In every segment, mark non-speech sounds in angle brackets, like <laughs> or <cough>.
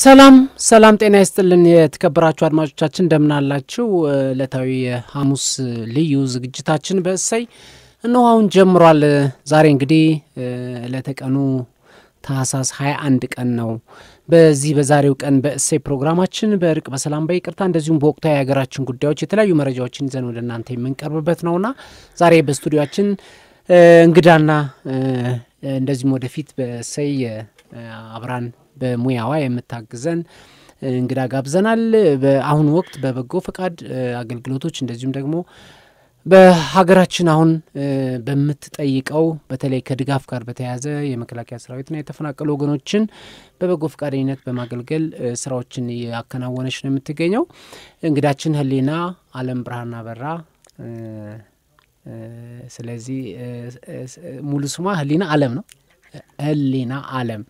ሰላም ሰላም፣ ጤና ይስጥልን የተከበራችሁ አድማጮቻችን እንደምናላችሁ። ዕለታዊ የሐሙስ ልዩ ዝግጅታችን በእሰይ እነሆ አሁን ጀምሯል። ዛሬ እንግዲህ ዕለተ ቀኑ ታህሳስ 21 ቀን ነው። በዚህ በዛሬው ቀን በእሴ ፕሮግራማችን በእርቅ በሰላም በይቅርታ እንደዚሁም በወቅታዊ የሀገራችን ጉዳዮች የተለያዩ መረጃዎችን ይዘን ወደ እናንተ የምንቀርብበት ነውና ዛሬ በስቱዲያችን እንግዳና እንደዚሁም ወደፊት በእሴይ አብራን በሙያዋ የምታግዘን እንግዳ ጋብዘናል። በአሁኑ ወቅት በበጎ ፈቃድ አገልግሎቶች እንደዚሁም ደግሞ በሀገራችን አሁን በምትጠይቀው በተለይ ከድጋፍ ጋር በተያያዘ የመከላከያ ሰራዊትና የተፈናቀሉ ወገኖችን በበጎ ፈቃደኝነት በማገልገል ስራዎችን እያከናወነች ነው የምትገኘው። እንግዳችን ህሊና አለም ብርሃን አበራ። ስለዚህ ሙሉ ስሟ ህሊና አለም ነው። ህሊና አለም።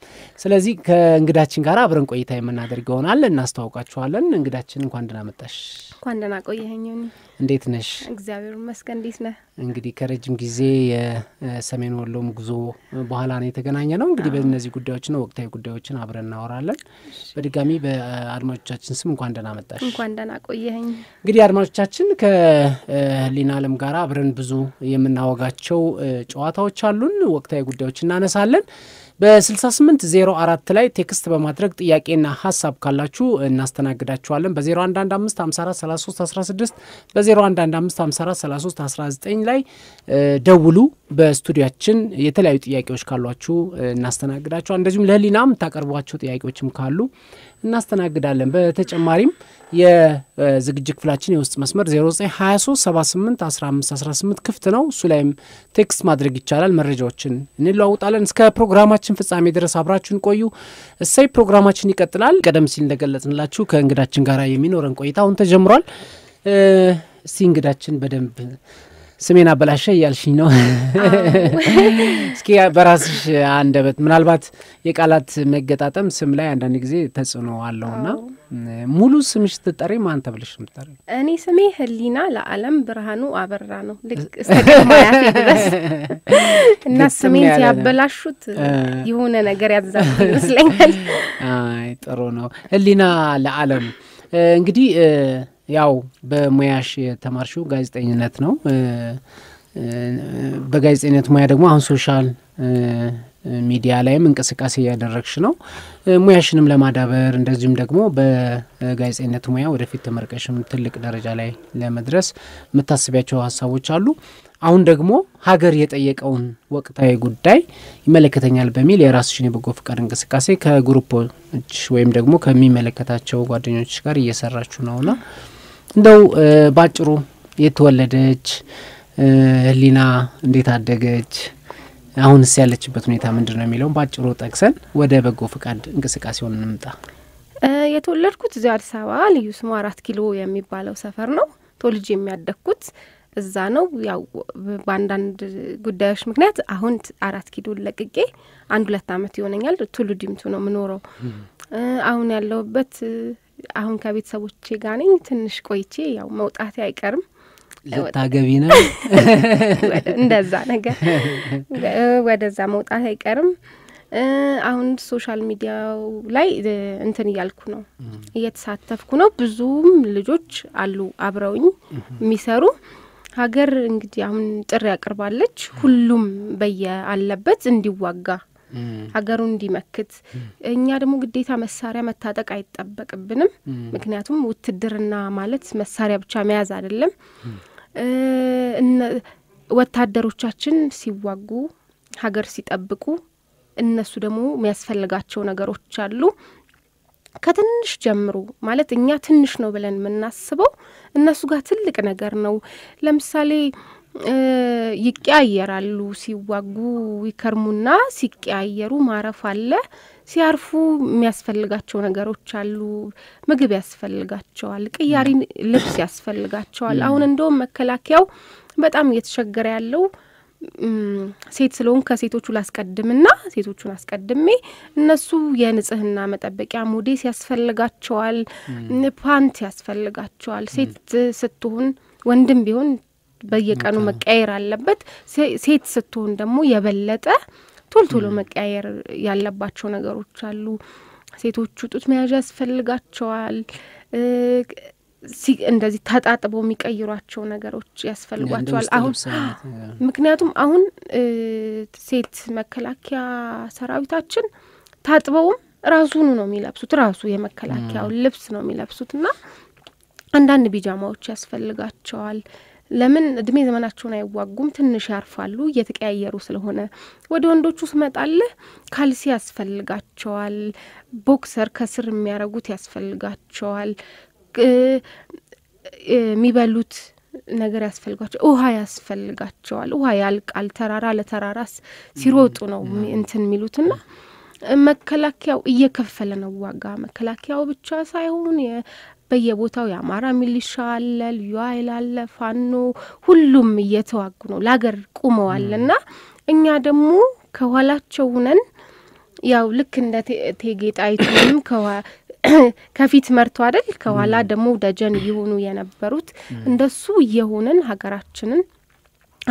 ስለዚህ ከእንግዳችን ጋር አብረን ቆይታ የምናደርግ ይሆናል። እናስተዋውቃችኋለን። እንግዳችን እንኳን ደህና መጣሽ። እንኳን ደህና ቆየኸኝ። እንዴት ነሽ? እግዚአብሔር ይመስገን። እንዴት ነህ? እንግዲህ ከረጅም ጊዜ የሰሜን ወሎም ጉዞ በኋላ ነው የተገናኘ ነው። እንግዲህ በእነዚህ ጉዳዮችና ወቅታዊ ጉዳዮችን አብረን እናወራለን። በድጋሚ በአድማጮቻችን ስም እንኳን ደህና መጣሽ። እንኳን ደህና ቆየኸኝ። እንግዲህ አድማጮቻችን ከህሊና አለም ጋር አብረን ብዙ የምናወጋቸው ጨዋታዎች አሉን። ወቅታዊ ጉዳዮች እናነሳለን። በ6804 ላይ ቴክስት በማድረግ ጥያቄና ሀሳብ ካላችሁ እናስተናግዳችኋለን። በ0115543316 54319 ላይ ደውሉ። በስቱዲያችን የተለያዩ ጥያቄዎች ካሏችሁ እናስተናግዳችኋል። እንደዚሁም ለህሊና የምታቀርቧቸው ጥያቄዎችም ካሉ እናስተናግዳለን። በተጨማሪም የዝግጅት ክፍላችን የውስጥ መስመር 0923781518 ክፍት ነው። እሱ ላይም ቴክስት ማድረግ ይቻላል። መረጃዎችን እንለዋውጣለን። እስከ ፕሮግራማችን ፍጻሜ ድረስ አብራችሁን ቆዩ። እሰይ ፕሮግራማችን ይቀጥላል። ቀደም ሲል እንደገለጽንላችሁ ከእንግዳችን ጋር የሚኖረን ቆይታ አሁን ተጀምሯል። እስቲ እንግዳችን በደንብ ስሜን አበላሸ እያልሽኝ ነው። እስኪ በራስሽ አንደበት ምናልባት የቃላት መገጣጠም ስም ላይ አንዳንድ ጊዜ ተጽዕኖ አለውና ሙሉ ስምሽ ትጠሪ ማን ተብለሽ ምትጠሪ? እኔ ስሜ ህሊና ለአለም ብርሃኑ አበራ ነው። ልክ እስከማያቴ ድረስ <laughs> እና ስሜን ሲያበላሹት የሆነ ነገር ያዛ ይመስለኛል። ጥሩ ነው። ህሊና ለአለም እንግዲህ ያው በሙያሽ የተማርሽው ጋዜጠኝነት ነው። በጋዜጠኝነት ሙያ ደግሞ አሁን ሶሻል ሚዲያ ላይም እንቅስቃሴ እያደረግሽ ነው። ሙያሽንም ለማዳበር እንደዚሁም ደግሞ በጋዜጠኝነት ሙያ ወደፊት ተመርቀሽም ትልቅ ደረጃ ላይ ለመድረስ የምታስቢያቸው ሀሳቦች አሉ። አሁን ደግሞ ሀገር የጠየቀውን ወቅታዊ ጉዳይ ይመለከተኛል በሚል የራስሽን የበጎ ፍቃድ እንቅስቃሴ ከግሩፖች ወይም ደግሞ ከሚመለከታቸው ጓደኞች ጋር እየሰራችሁ ነውና እንደው ባጭሩ የተወለደች ህሊና እንዴት አደገች አሁንስ ያለችበት ሁኔታ ምንድን ነው የሚለውን ባጭሩ ጠቅሰን ወደ በጎ ፈቃድ እንቅስቃሴውን እንምጣ የተወለድኩት እዚ አዲስ አበባ ልዩ ስሙ አራት ኪሎ የሚባለው ሰፈር ነው ቶልጅ የሚያደግኩት እዛ ነው ያው በአንዳንድ ጉዳዮች ምክንያት አሁን አራት ኪሎ ለቅቄ አንድ ሁለት አመት ይሆነኛል ቱሉ ዲምቱ ነው የምኖረው አሁን ያለሁበት አሁን ከቤተሰቦቼ ጋር ነኝ። ትንሽ ቆይቼ ያው መውጣቴ አይቀርም። ልታገቢ ነው <laughs> እንደዛ ነገር <laughs> ወደዛ መውጣት አይቀርም። አሁን ሶሻል ሚዲያው ላይ እንትን እያልኩ ነው፣ እየተሳተፍኩ ነው። ብዙም ልጆች አሉ አብረውኝ የሚሰሩ ሀገር እንግዲህ አሁን ጥሪ አቅርባለች ሁሉም በየ አለበት እንዲዋጋ ሀገሩን እንዲመክት። እኛ ደግሞ ግዴታ መሳሪያ መታጠቅ አይጠበቅብንም። ምክንያቱም ውትድርና ማለት መሳሪያ ብቻ መያዝ አይደለም። ወታደሮቻችን ሲዋጉ ሀገር ሲጠብቁ እነሱ ደግሞ የሚያስፈልጋቸው ነገሮች አሉ። ከትንሽ ጀምሩ ማለት እኛ ትንሽ ነው ብለን የምናስበው እነሱ ጋር ትልቅ ነገር ነው። ለምሳሌ ይቀያየራሉ። ሲዋጉ ይከርሙና ሲቀያየሩ ማረፍ አለ። ሲያርፉ የሚያስፈልጋቸው ነገሮች አሉ። ምግብ ያስፈልጋቸዋል። ቅያሪ ልብስ ያስፈልጋቸዋል። አሁን እንደውም መከላከያው በጣም እየተቸገረ ያለው ሴት ስለሆን ከሴቶቹ ላስቀድምና ሴቶቹን አስቀድሜ እነሱ የንጽህና መጠበቂያ ሞዴስ ያስፈልጋቸዋል፣ ፓንት ያስፈልጋቸዋል። ሴት ስትሆን ወንድም ቢሆን በየቀኑ መቀያየር አለበት። ሴት ስትሆን ደግሞ የበለጠ ቶሎ ቶሎ መቀያየር ያለባቸው ነገሮች አሉ። ሴቶቹ ጡት መያዣ ያስፈልጋቸዋል። እንደዚህ ተጣጥቦ የሚቀይሯቸው ነገሮች ያስፈልጓቸዋል። አሁን ምክንያቱም አሁን ሴት መከላከያ ሰራዊታችን ታጥበውም ራሱኑ ነው የሚለብሱት። ራሱ የመከላከያውን ልብስ ነው የሚለብሱት እና አንዳንድ ቢጃማዎች ያስፈልጋቸዋል። ለምን እድሜ ዘመናቸውን አይዋጉም? ትንሽ ያርፋሉ፣ እየተቀያየሩ ስለሆነ። ወደ ወንዶቹ ስመጣለህ ካልሲ ያስፈልጋቸዋል፣ ቦክሰር ከስር የሚያረጉት ያስፈልጋቸዋል፣ የሚበሉት ነገር ያስፈልጋቸዋል፣ ውሃ ያስፈልጋቸዋል። ውሃ ያልቃል። ተራራ ለተራራ ሲሮጡ ነው እንትን የሚሉትና መከላከያው እየከፈለ ነው ዋጋ። መከላከያው ብቻ ሳይሆን በየቦታው የአማራ ሚሊሻ አለ፣ ልዩ ኃይል አለ፣ ፋኖ ሁሉም እየተዋጉ ነው፣ ለሀገር ቁመዋል። እና እኛ ደግሞ ከኋላቸው ሁነን ያው ልክ እንደ እቴጌ ጣይቱንም <clears throat> ከፊት መርቶ አይደል ከኋላ ደግሞ ደጀን እየሆኑ የነበሩት እንደሱ እየሆንን ሀገራችንን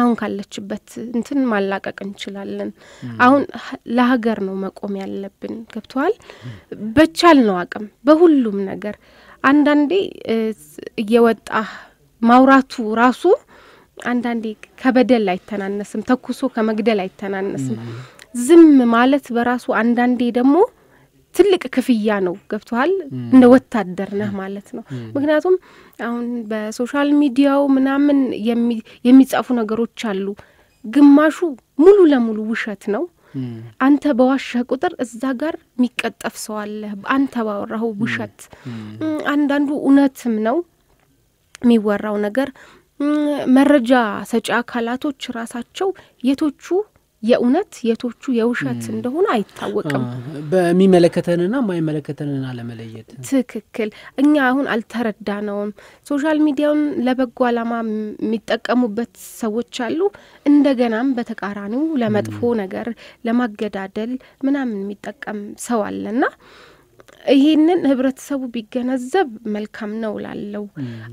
አሁን ካለችበት እንትን ማላቀቅ እንችላለን። አሁን ለሀገር ነው መቆም ያለብን። ገብተዋል። በቻል ነው አቅም በሁሉም ነገር አንዳንዴ እየወጣ ማውራቱ ራሱ አንዳንዴ ከበደል አይተናነስም፣ ተኩሶ ከመግደል አይተናነስም። ዝም ማለት በራሱ አንዳንዴ ደግሞ ትልቅ ክፍያ ነው። ገብቶሃል? እንደ ወታደር ነህ ማለት ነው። ምክንያቱም አሁን በሶሻል ሚዲያው ምናምን የሚጻፉ ነገሮች አሉ። ግማሹ ሙሉ ለሙሉ ውሸት ነው። አንተ በዋሸህ ቁጥር እዛ ጋር የሚቀጠፍ ሰው አለ። አንተ ባወራኸው ውሸት አንዳንዱ እውነትም ነው የሚወራው ነገር መረጃ ሰጪ አካላቶች ራሳቸው የቶቹ የእውነት የቶቹ የውሸት እንደሆነ አይታወቅም። በሚመለከተንና ማይመለከተንን አለመለየት ትክክል። እኛ አሁን አልተረዳነውም። ሶሻል ሚዲያውን ለበጎ አላማ የሚጠቀሙበት ሰዎች አሉ። እንደገናም በተቃራኒው ለመጥፎ ነገር ለማገዳደል ምናምን የሚጠቀም ሰው አለና ይሄንን ህብረተሰቡ ቢገነዘብ መልካም ነው ላለው።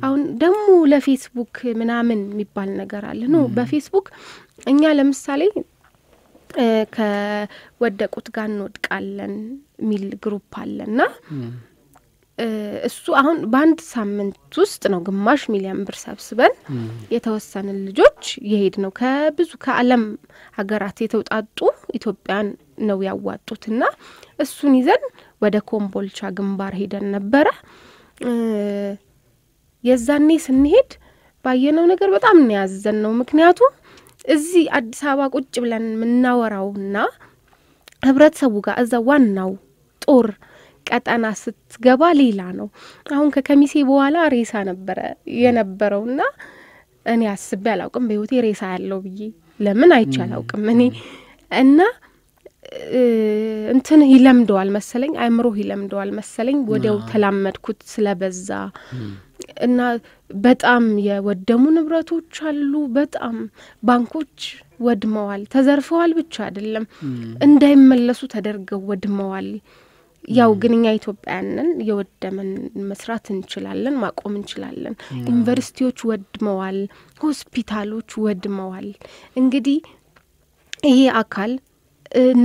አሁን ደግሞ ለፌስቡክ ምናምን የሚባል ነገር አለ ነው በፌስቡክ እኛ ለምሳሌ ከወደቁት ጋር እንወድቃለን የሚል ግሩፕ አለና እሱ አሁን በአንድ ሳምንት ውስጥ ነው ግማሽ ሚሊዮን ብር ሰብስበን የተወሰንን ልጆች የሄድ ነው። ከብዙ ከዓለም ሀገራት የተውጣጡ ኢትዮጵያን ነው ያዋጡት እና እሱን ይዘን ወደ ኮምቦልቻ ግንባር ሄደን ነበረ። የዛኔ ስንሄድ ባየነው ነገር በጣም ያዘን ነው ምክንያቱም እዚህ አዲስ አበባ ቁጭ ብለን የምናወራውና ህብረተሰቡ ጋር እዛ ዋናው ጦር ቀጠና ስትገባ ሌላ ነው። አሁን ከከሚሴ በኋላ ሬሳ ነበረ የነበረውና እኔ አስቤ አላውቅም በህይወቴ ሬሳ ያለው ብዬ ለምን አይቼ አላውቅም እኔ እና እንትን ይለምደዋል መሰለኝ፣ አእምሮህ ይለምደዋል መሰለኝ። ወዲያው ተላመድኩት ስለበዛ እና በጣም የወደሙ ንብረቶች አሉ። በጣም ባንኮች ወድመዋል፣ ተዘርፈዋል ብቻ አይደለም እንዳይመለሱ ተደርገው ወድመዋል። ያው ግን እኛ ኢትዮጵያንን የወደመን መስራት እንችላለን፣ ማቆም እንችላለን። ዩኒቨርሲቲዎች ወድመዋል፣ ሆስፒታሎች ወድመዋል። እንግዲህ ይሄ አካል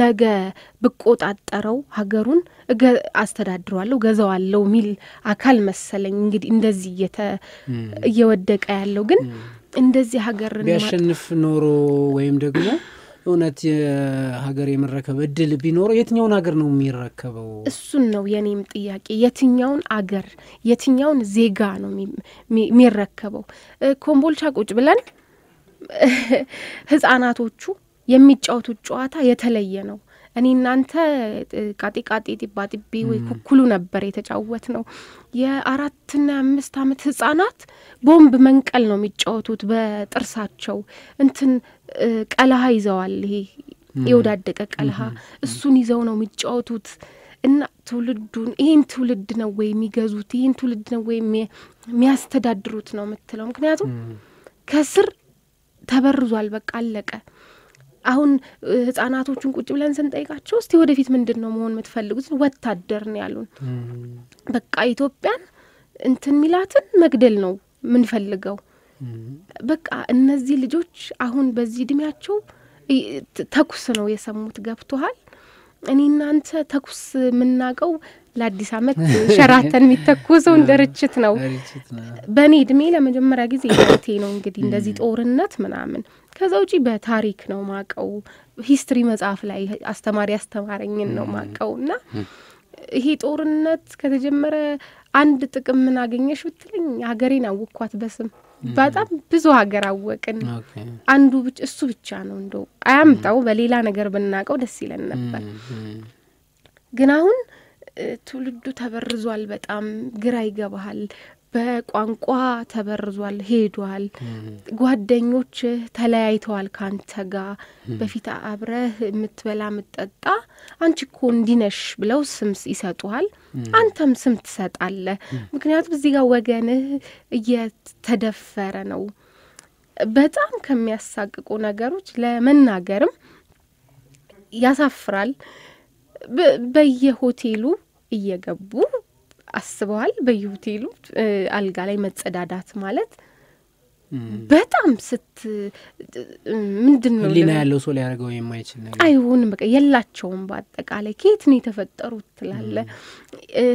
ነገ ብቆጣጠረው ሀገሩን አስተዳድረዋለሁ ገዛዋለሁ የሚል አካል መሰለኝ እንግዲህ እንደዚህ እየወደቀ ያለው ግን እንደዚህ ሀገር ቢያሸንፍ ኖሮ ወይም ደግሞ እውነት ሀገር የመረከብ እድል ቢኖረው የትኛውን ሀገር ነው የሚረከበው? እሱን ነው የኔም ጥያቄ። የትኛውን አገር የትኛውን ዜጋ ነው የሚረከበው? ኮምቦልቻ ቁጭ ብለን <laughs> ህጻናቶቹ የሚጫወቱት ጨዋታ የተለየ ነው። እኔ እናንተ ቃጤ ቃጤ ጢባ ወይ ኩኩሉ ነበር የተጫወት ነው። የአራትና አምስት ዓመት ህጻናት ቦምብ መንቀል ነው የሚጫወቱት። በጥርሳቸው እንትን ቀለሃ ይዘዋል። ይሄ የወዳደቀ ቀለሃ እሱን ይዘው ነው የሚጫወቱት። እና ትውልዱን ይህን ትውልድ ነው ወይ የሚገዙት? ይህን ትውልድ ነው ወይ የሚያስተዳድሩት ነው የምትለው። ምክንያቱም ከስር ተበርዟል። በቃ አለቀ። አሁን ህጻናቶቹን ቁጭ ብለን ስንጠይቃቸው እስቲ ወደፊት ምንድን ነው መሆን የምትፈልጉት? ወታደር ነው ያሉን። በቃ ኢትዮጵያን እንትን ሚላትን መግደል ነው ምንፈልገው። በቃ እነዚህ ልጆች አሁን በዚህ እድሜያቸው ተኩስ ነው የሰሙት። ገብቶሃል? እኔ እናንተ ተኩስ የምናውቀው ለአዲስ አመት ሸራተን የሚተኮሰውን <laughs> ርችት ነው። በእኔ እድሜ ለመጀመሪያ ጊዜ ቴ ነው እንግዲህ እንደዚህ ጦርነት ምናምን። ከዛ ውጪ በታሪክ ነው ማቀው። ሂስትሪ መጽሐፍ ላይ አስተማሪ አስተማረኝን ነው ማቀው እና ይሄ ጦርነት ከተጀመረ አንድ ጥቅም ምን አገኘሽ ብትልኝ ሀገሬን አወቅኳት በስም በጣም ብዙ ሀገር አወቅን። አንዱ እሱ ብቻ ነው እንደው አያምጣው በሌላ ነገር ብናቀው ደስ ይለን ነበር። ግን አሁን ትውልዱ ተበርዟል። በጣም ግራ ይገባሃል። በቋንቋ ተበርዟል፣ ሄዷል። ጓደኞች ተለያይተዋል ካንተ ጋር በፊት አብረህ የምትበላ የምትጠጣ አንቺ እኮ እንዲነሽ ብለው ስም ይሰጡሃል፣ አንተም ስም ትሰጣለህ። ምክንያቱም እዚህ ጋር ወገንህ እየተደፈረ ነው። በጣም ከሚያሳቅቁ ነገሮች ለመናገርም ያሳፍራል። በየሆቴሉ እየገቡ አስበዋል። በየሆቴሉ አልጋ ላይ መጸዳዳት ማለት በጣም ስት ምንድን ነው ያለው ሰው ሊያደርገው የማይችል ነገር አይሆንም። በቃ የላቸውም። በአጠቃላይ ከየት ነው የተፈጠሩት ትላለ።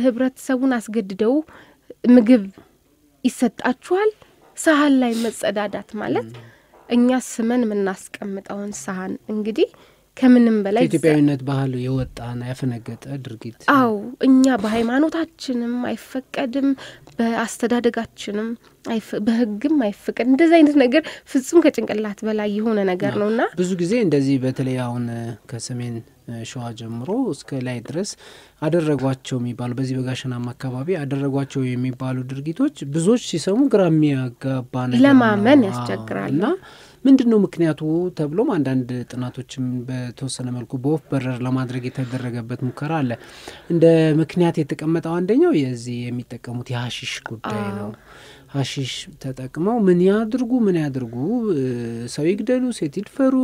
ህብረተሰቡን አስገድደው ምግብ ይሰጣችኋል። ሳህን ላይ መጸዳዳት ማለት እኛ ስመን የምናስቀምጠውን ሳህን እንግዲህ ከምንም በላይ ከኢትዮጵያዊነት ባህሉ የወጣና ያፈነገጠ ድርጊት። አዎ እኛ በሃይማኖታችንም አይፈቀድም፣ በአስተዳደጋችንም በህግም አይፈቀድ። እንደዚህ አይነት ነገር ፍጹም ከጭንቅላት በላይ የሆነ ነገር ነው እና ብዙ ጊዜ እንደዚህ በተለይ አሁን ከሰሜን ሸዋ ጀምሮ እስከ ላይ ድረስ አደረጓቸው የሚባሉ በዚህ በጋሸናማ አካባቢ አደረጓቸው የሚባሉ ድርጊቶች ብዙዎች ሲሰሙ ግራ የሚያጋባ ነገር ለማመን ያስቸግራል እና ምንድን ነው ምክንያቱ ተብሎም አንዳንድ ጥናቶችም በተወሰነ መልኩ በወፍ በረር ለማድረግ የተደረገበት ሙከራ አለ። እንደ ምክንያት የተቀመጠው አንደኛው የዚህ የሚጠቀሙት የሀሺሽ ጉዳይ ነው። ሀሺሽ ተጠቅመው ምን ያድርጉ ምን ያድርጉ፣ ሰው ይግደሉ፣ ሴት ይድፈሩ፣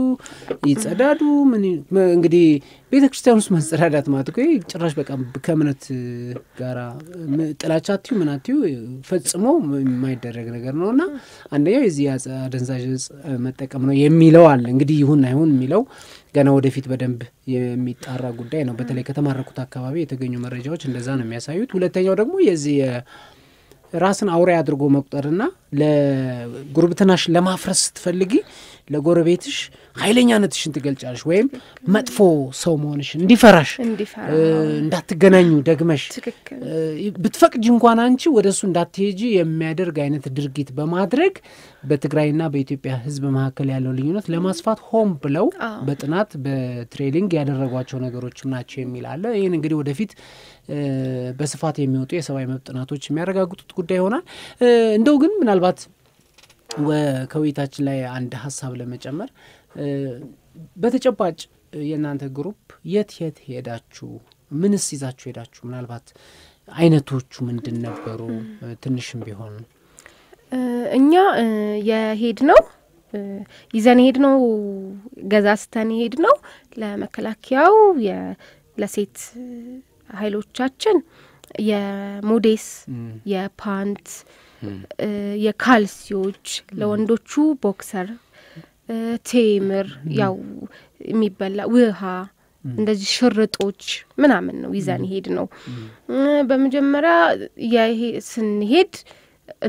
ይጸዳዱ። እንግዲህ ቤተ ክርስቲያን ውስጥ መጸዳዳት ማለት እኮ ጭራሽ በቃ ከእምነት ጋራ ጥላቻ ትዩ ምን አትዩ ፈጽሞ የማይደረግ ነገር ነው እና አንደኛው የዚህ አደንዛዥ መጠቀም ነው የሚለው አለ። እንግዲህ ይሁን አይሁን የሚለው ገና ወደፊት በደንብ የሚጣራ ጉዳይ ነው። በተለይ ከተማረኩት አካባቢ የተገኙ መረጃዎች እንደዛ ነው የሚያሳዩት። ሁለተኛው ደግሞ የዚህ ራስን አውሬ አድርጎ መቁጠርና ለጉርብትናሽ ለማፍረስ ስትፈልጊ ለጎረቤትሽ ኃይለኛነትሽን ትገልጫለሽ፣ ወይም መጥፎ ሰው መሆንሽ እንዲፈራሽ እንዳትገናኙ ደግመሽ ብትፈቅጅ እንኳን አንቺ ወደ እሱ እንዳትሄጂ የሚያደርግ አይነት ድርጊት በማድረግ በትግራይና በኢትዮጵያ ህዝብ መካከል ያለው ልዩነት ለማስፋት ሆም ብለው በጥናት በትሬሊንግ ያደረጓቸው ነገሮችም ናቸው የሚል አለ። ይህን እንግዲህ ወደፊት በስፋት የሚወጡ የሰብአዊ መብት ጥናቶች የሚያረጋግጡት ጉዳይ ይሆናል። እንደው ግን ምናልባት ምናልባት ከውይይታችን ላይ አንድ ሀሳብ ለመጨመር በተጨባጭ የእናንተ ግሩፕ የት የት ሄዳችሁ ምንስ ይዛችሁ ሄዳችሁ? ምናልባት አይነቶቹ ምንድን ነበሩ? ትንሽም ቢሆን እኛ የሄድ ነው ይዘን ሄድ ነው ገዛስተን ሄድ ነው ለመከላከያው ለሴት ኃይሎቻችን የሞዴስ የፓንት የካልሲዎች ለወንዶቹ ቦክሰር፣ ቴምር ያው የሚበላ ውሃ እንደዚህ ሽርጦች ምናምን ነው ይዘን ሄድ ነው። በመጀመሪያ ስንሄድ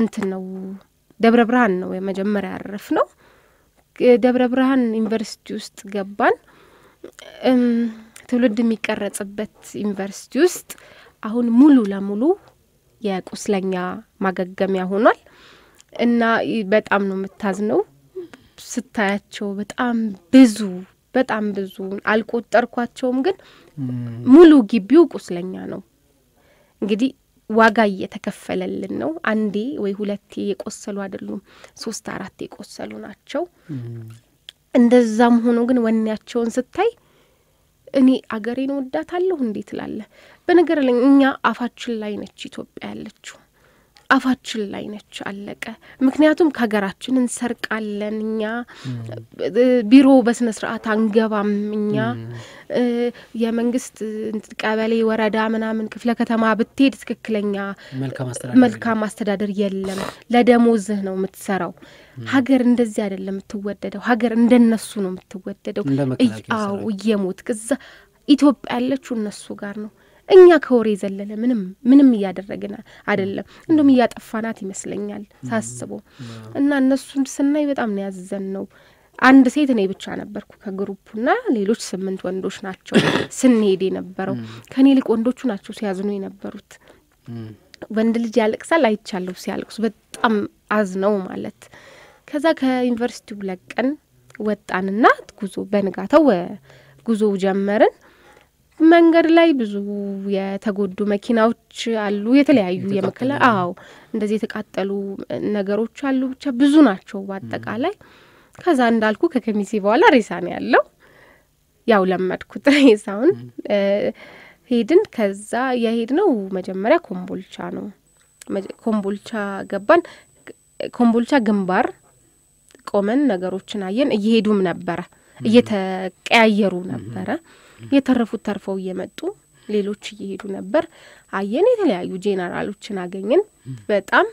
እንትን ነው ደብረ ብርሃን ነው የመጀመሪያ ያረፍ ነው። ደብረ ብርሃን ዩኒቨርሲቲ ውስጥ ገባን። ትውልድ የሚቀረጽበት ዩኒቨርሲቲ ውስጥ አሁን ሙሉ ለሙሉ የቁስለኛ ማገገሚያ ሆኗል እና በጣም ነው የምታዝነው። ስታያቸው በጣም ብዙ በጣም ብዙ አልቆጠርኳቸውም፣ ግን ሙሉ ግቢው ቁስለኛ ነው። እንግዲህ ዋጋ እየተከፈለልን ነው። አንዴ ወይ ሁለቴ የቆሰሉ አይደሉም፣ ሶስት አራት የቆሰሉ ናቸው። እንደዛም ሆኖ ግን ወኔያቸውን ስታይ እኔ አገሬን ወዳታለሁ እንዴት ላለ በነገር ላይ እኛ አፋችን ላይ ነች ኢትዮጵያ ያለችው። አፋችን ላይ ነች። አለቀ። ምክንያቱም ከሀገራችን እንሰርቃለን እኛ፣ ቢሮ በስነ ስርዓት አንገባም እኛ። የመንግስት ቀበሌ፣ ወረዳ፣ ምናምን ክፍለ ከተማ ብትሄድ ትክክለኛ መልካም አስተዳደር የለም። ለደሞዝህ ነው የምትሰራው። ሀገር እንደዚህ አይደለም የምትወደደው። ሀገር እንደነሱ ነው የምትወደደው። አዎ እየሞት እዛ ኢትዮጵያ ያለችው እነሱ ጋር ነው። እኛ ከወሬ ዘለለ ምንም ምንም እያደረግን አይደለም። እንደም እያጠፋናት ይመስለኛል ሳስቦ እና እነሱን ስናይ በጣም ነው ያዘን ነው አንድ ሴት እኔ ብቻ ነበርኩ ከግሩፑና ሌሎች ስምንት ወንዶች ናቸው <coughs> ስንሄድ የነበረው። ከእኔ ይልቅ ወንዶቹ ናቸው ሲያዝኑ የነበሩት። ወንድ ልጅ ያለቅሳል፣ አይቻለሁ ሲያለቅሱ በጣም አዝነው ማለት። ከዛ ከዩኒቨርሲቲው ለቀን ወጣንና ጉዞ በንጋተው ጉዞ ጀመርን። መንገድ ላይ ብዙ የተጎዱ መኪናዎች አሉ። የተለያዩ የመከላ አዎ፣ እንደዚህ የተቃጠሉ ነገሮች አሉ። ብቻ ብዙ ናቸው በአጠቃላይ። ከዛ እንዳልኩ ከከሚሴ በኋላ ሬሳ ነው ያለው። ያው ለመድኩት <laughs> ሬሳውን። ሄድን። ከዛ የሄድ ነው መጀመሪያ ኮምቦልቻ ነው። ኮምቦልቻ ገባን። ኮምቦልቻ ግንባር ቆመን ነገሮችን አየን። እየሄዱም ነበረ፣ እየተቀያየሩ ነበረ የተረፉት ተርፈው እየመጡ ሌሎች እየሄዱ ነበር። አየን፣ የተለያዩ ጄኔራሎችን አገኘን። በጣም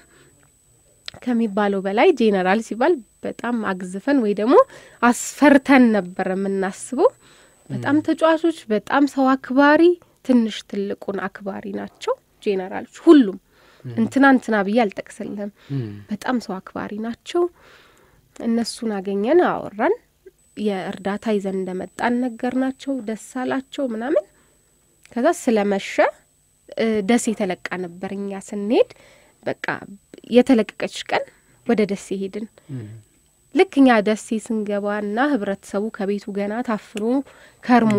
ከሚባለው በላይ ጄኔራል ሲባል በጣም አግዝፈን ወይ ደግሞ አስፈርተን ነበር የምናስበው። በጣም ተጫዋቾች፣ በጣም ሰው አክባሪ፣ ትንሽ ትልቁን አክባሪ ናቸው ጄኔራሎች ሁሉም። እንትና እንትና ብዬ አልጠቅስልህም። በጣም ሰው አክባሪ ናቸው። እነሱን አገኘን፣ አወራን። የእርዳታ ይዘን እንደመጣን ነገር ናቸው። ደስ አላቸው ምናምን። ከዛ ስለመሸ ደሴ የተለቃ ነበር። እኛ ስንሄድ በቃ የተለቀቀች ቀን ወደ ደሴ ሄድን። ልክ እኛ ደሴ እና ህብረተሰቡ ከቤቱ ገና ታፍኖ ከርሞ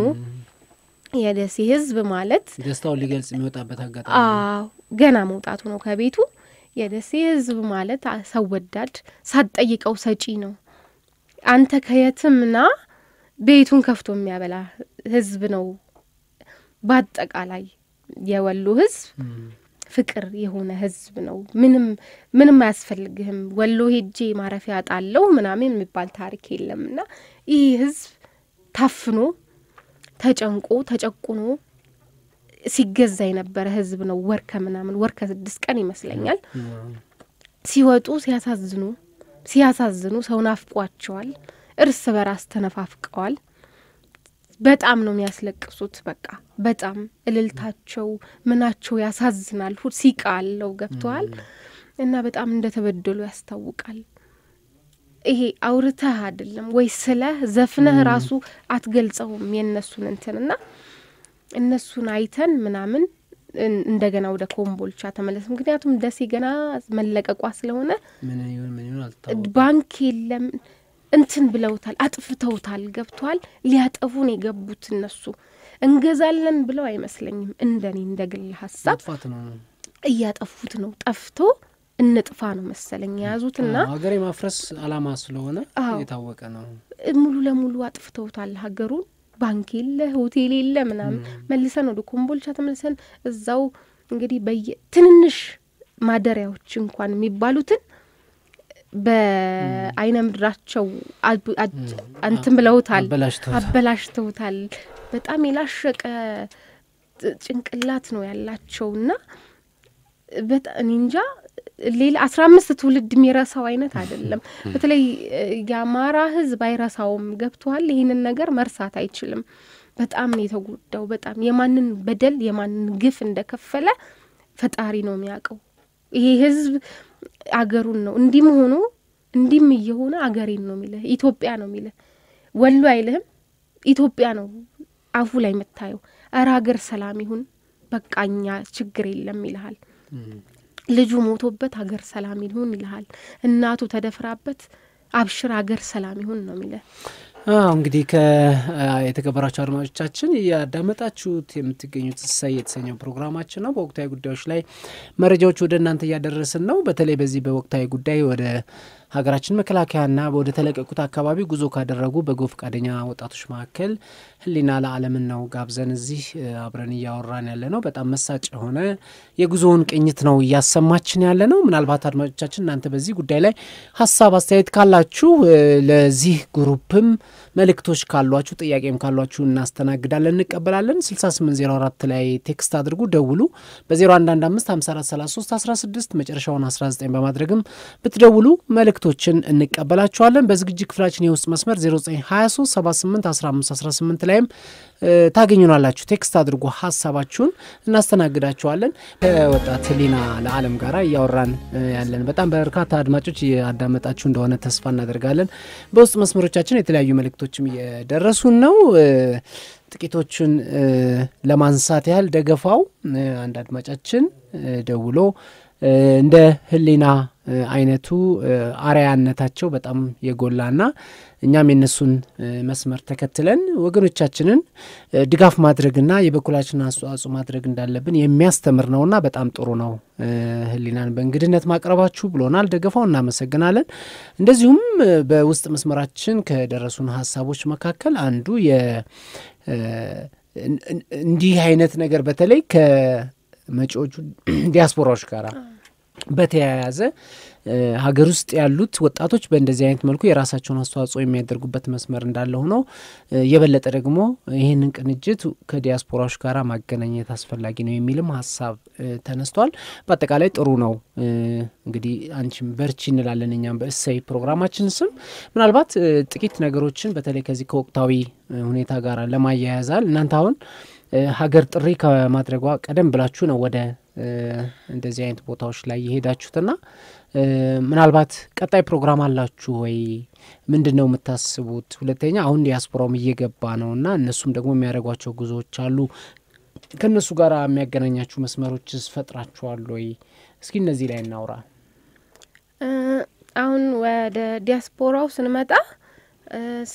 የደሴ ህዝብ ማለት ደስታውን ሊገልጽ የሚወጣበት አጋጣሚ ገና መውጣቱ ነው ከቤቱ። የደሴ ህዝብ ማለት ሰው ወዳድ፣ ሳትጠይቀው ሰጪ ነው። አንተ ከየትም ና ቤቱን ከፍቶ የሚያበላ ህዝብ ነው። በአጠቃላይ የወሎ ህዝብ ፍቅር የሆነ ህዝብ ነው። ምንም ምንም አያስፈልግህም። ወሎ ሄጄ ማረፊያ ጣለው ምናምን የሚባል ታሪክ የለም እና ይህ ህዝብ ታፍኖ ተጨንቆ ተጨቁኖ ሲገዛ የነበረ ህዝብ ነው። ወር ከምናምን ወር ከስድስት ቀን ይመስለኛል ሲወጡ ሲያሳዝኑ ሲያሳዝኑ ሰው ናፍቋቸዋል። እርስ በራስ ተነፋፍቀዋል። በጣም ነው የሚያስለቅሱት። በቃ በጣም እልልታቸው ምናቸው ያሳዝናል። ሲቃ አለው ገብተዋል እና በጣም እንደተበደሉ ያስታውቃል። ይሄ አውርተህ አይደለም ወይ ስለህ ዘፍነህ ራሱ አትገልጸውም የእነሱን እንትን እና እነሱን አይተን ምናምን እንደገና ወደ ኮምቦልቻ ተመለስ። ምክንያቱም ደሴ ገና መለቀቋ ስለሆነ ባንክ የለም እንትን ብለውታል፣ አጥፍተውታል፣ ገብተዋል። ሊያጠፉን የገቡት እነሱ እንገዛለን ብለው አይመስለኝም። እንደኔ እንደግል ሀሳብ እያጠፉት ነው። ጠፍቶ እንጥፋ ነው መሰለኝ የያዙትና ሀገር የማፍረስ አላማ ስለሆነ የታወቀ ነው። ሙሉ ለሙሉ አጥፍተውታል ሀገሩን ባንክ የለ ሆቴል የለ ምናምን መልሰን ወደ ኮምቦልቻ ተመልሰን እዛው እንግዲህ በየ ትንንሽ ማደሪያዎች እንኳን የሚባሉትን በአይነ ምድራቸው አንትን ብለውታል፣ አበላሽተውታል። በጣም የላሸቀ ጭንቅላት ነው ያላቸው እና በጣም እኔ እንጃ ሌላ አስራ አምስት ትውልድ የሚረሳው አይነት አይደለም። በተለይ የአማራ ህዝብ አይረሳውም። ገብቷል። ይህንን ነገር መርሳት አይችልም። በጣም ነው የተጎዳው። በጣም የማንን በደል የማንን ግፍ እንደከፈለ ፈጣሪ ነው የሚያውቀው። ይሄ ህዝብ አገሩን ነው እንዲም ሆኖ እንዲም እየሆነ አገሬን ነው የሚልህ፣ ኢትዮጵያ ነው የሚልህ። ወሎ አይልህም፣ ኢትዮጵያ ነው አፉ ላይ የምታየው። እረ ሀገር ሰላም ይሁን በቃ እኛ ችግር የለም ይልሃል። ልጁ ሞቶበት አገር ሰላም ይሁን ይልሃል። እናቱ ተደፍራበት አብሽር አገር ሰላም ይሁን ነው የሚለ። አዎ እንግዲህ የተከበራችሁ አድማጮቻችን እያዳመጣችሁት የምትገኙት እሰይ የተሰኘው ፕሮግራማችን ነው። በወቅታዊ ጉዳዮች ላይ መረጃዎች ወደ እናንተ እያደረስን ነው። በተለይ በዚህ በወቅታዊ ጉዳይ ወደ ሀገራችን መከላከያና ወደ ተለቀቁት አካባቢ ጉዞ ካደረጉ በጎ ፈቃደኛ ወጣቶች መካከል ህሊና ለአለምን ነው ጋብዘን እዚህ አብረን እያወራን ያለ ነው። በጣም መሳጭ የሆነ የጉዞውን ቅኝት ነው እያሰማችን ያለ ነው። ምናልባት አድማጮቻችን እናንተ በዚህ ጉዳይ ላይ ሀሳብ አስተያየት ካላችሁ ለዚህ ግሩፕም መልእክቶች ካሏችሁ ጥያቄም ካሏችሁ እናስተናግዳለን፣ እንቀበላለን። 6804 ላይ ቴክስት አድርጉ፣ ደውሉ። በ0115 5433 16 መጨረሻውን 19 በማድረግም ብትደውሉ መልእክቶ መልእክቶችን እንቀበላችኋለን። በዝግጅት ክፍላችን የውስጥ መስመር 0923 15 18 ላይም ታገኙናላችሁ። ቴክስት አድርጎ ሀሳባችሁን እናስተናግዳችኋለን። ከወጣት ህሊና ለዓለም ጋር እያወራን ያለን በጣም በርካታ አድማጮች እያዳመጣችሁ እንደሆነ ተስፋ እናደርጋለን። በውስጥ መስመሮቻችን የተለያዩ መልእክቶችም እየደረሱን ነው። ጥቂቶቹን ለማንሳት ያህል ደገፋው አንድ አድማጫችን ደውሎ እንደ ህሊና አይነቱ አርያነታቸው በጣም የጎላና እኛም የነሱን መስመር ተከትለን ወገኖቻችንን ድጋፍ ማድረግና የበኩላችንን አስተዋጽኦ ማድረግ እንዳለብን የሚያስተምር ነውና በጣም ጥሩ ነው። ህሊናን በእንግድነት ማቅረባችሁ ብሎናል ደገፋው፣ እናመሰግናለን። እንደዚሁም በውስጥ መስመራችን ከደረሱን ሀሳቦች መካከል አንዱ እንዲህ አይነት ነገር በተለይ ከመጪዎቹ <clears throat> ዲያስፖራዎች ጋር በተያያዘ ሀገር ውስጥ ያሉት ወጣቶች በእንደዚህ አይነት መልኩ የራሳቸውን አስተዋጽኦ የሚያደርጉበት መስመር እንዳለ ሆኖ የበለጠ ደግሞ ይህንን ቅንጅት ከዲያስፖራዎች ጋር ማገናኘት አስፈላጊ ነው የሚልም ሀሳብ ተነስቷል። በአጠቃላይ ጥሩ ነው። እንግዲህ አንቺም በርቺ እንላለን እኛም በእሰይ ፕሮግራማችን ስም ምናልባት ጥቂት ነገሮችን በተለይ ከዚህ ከወቅታዊ ሁኔታ ጋር ለማያያዛል እናንተ አሁን ሀገር ጥሪ ከማድረጓ ቀደም ብላችሁ ነው ወደ እንደዚህ አይነት ቦታዎች ላይ የሄዳችሁትና ምናልባት ቀጣይ ፕሮግራም አላችሁ ወይ? ምንድን ነው የምታስቡት? ሁለተኛ አሁን ዲያስፖራውም እየገባ ነው እና እነሱም ደግሞ የሚያደርጓቸው ጉዞዎች አሉ። ከእነሱ ጋር የሚያገናኛችሁ መስመሮች ፈጥራችኋል ወይ? እስኪ እነዚህ ላይ እናውራ። አሁን ወደ ዲያስፖራው ስንመጣ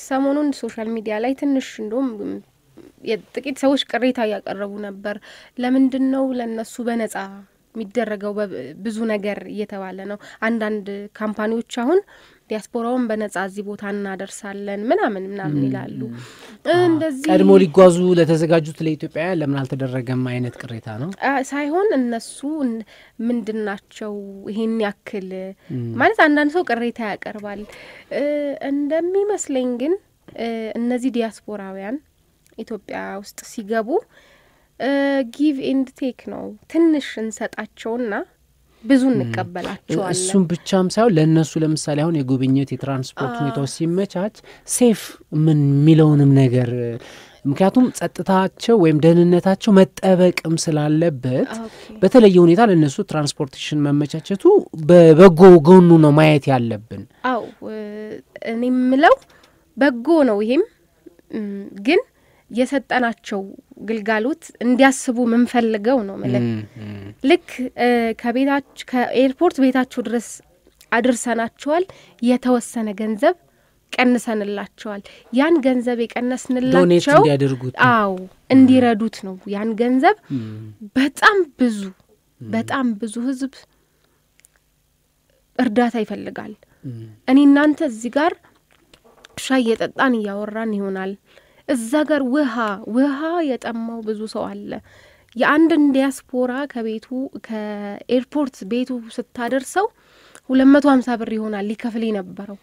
ሰሞኑን ሶሻል ሚዲያ ላይ ትንሽ እንዲሁም ጥቂት ሰዎች ቅሬታ እያቀረቡ ነበር። ለምንድን ነው ለእነሱ በነጻ የሚደረገው? ብዙ ነገር እየተባለ ነው። አንዳንድ ካምፓኒዎች አሁን ዲያስፖራውን በነጻ እዚህ ቦታ እናደርሳለን ምናምን ምናምን ይላሉ። እንደዚህ ቀድሞ ሊጓዙ ለተዘጋጁት ለኢትዮጵያ ለምን አልተደረገም አይነት ቅሬታ ነው ሳይሆን እነሱ ምንድን ናቸው ይሄን ያክል ማለት አንዳንድ ሰው ቅሬታ ያቀርባል። እንደሚመስለኝ ግን እነዚህ ዲያስፖራውያን ኢትዮጵያ ውስጥ ሲገቡ ጊቭ ኤንድ ቴክ ነው። ትንሽ እንሰጣቸውና ብዙ እንቀበላቸዋለን። እሱም ብቻም ሳይሆን ለእነሱ ለምሳሌ አሁን የጉብኝት የትራንስፖርት ሁኔታዎች ሲመቻች ሴፍ ምን የሚለውንም ነገር ምክንያቱም ጸጥታቸው ወይም ደህንነታቸው መጠበቅም ስላለበት በተለየ ሁኔታ ለእነሱ ትራንስፖርቴሽን መመቻቸቱ በበጎ ጎኑ ነው ማየት ያለብን። አው እኔ የምለው በጎ ነው። ይሄም ግን የሰጠናቸው ግልጋሎት እንዲያስቡ ምንፈልገው ነው ምል ልክ ከቤታች ከኤርፖርት ቤታቸው ድረስ አድርሰናቸዋል። የተወሰነ ገንዘብ ቀንሰንላቸዋል። ያን ገንዘብ የቀነስንላቸው አዎ እንዲረዱት ነው። ያን ገንዘብ በጣም ብዙ በጣም ብዙ ህዝብ እርዳታ ይፈልጋል። እኔ እናንተ እዚህ ጋር ሻይ እየጠጣን እያወራን ይሆናል እዛ ጋር ውሃ ውሃ የጠማው ብዙ ሰው አለ። የአንድን ዲያስፖራ ከቤቱ ከኤርፖርት ቤቱ ስታደርሰው ሁለት መቶ ሀምሳ ብር ይሆናል ሊከፍል የነበረው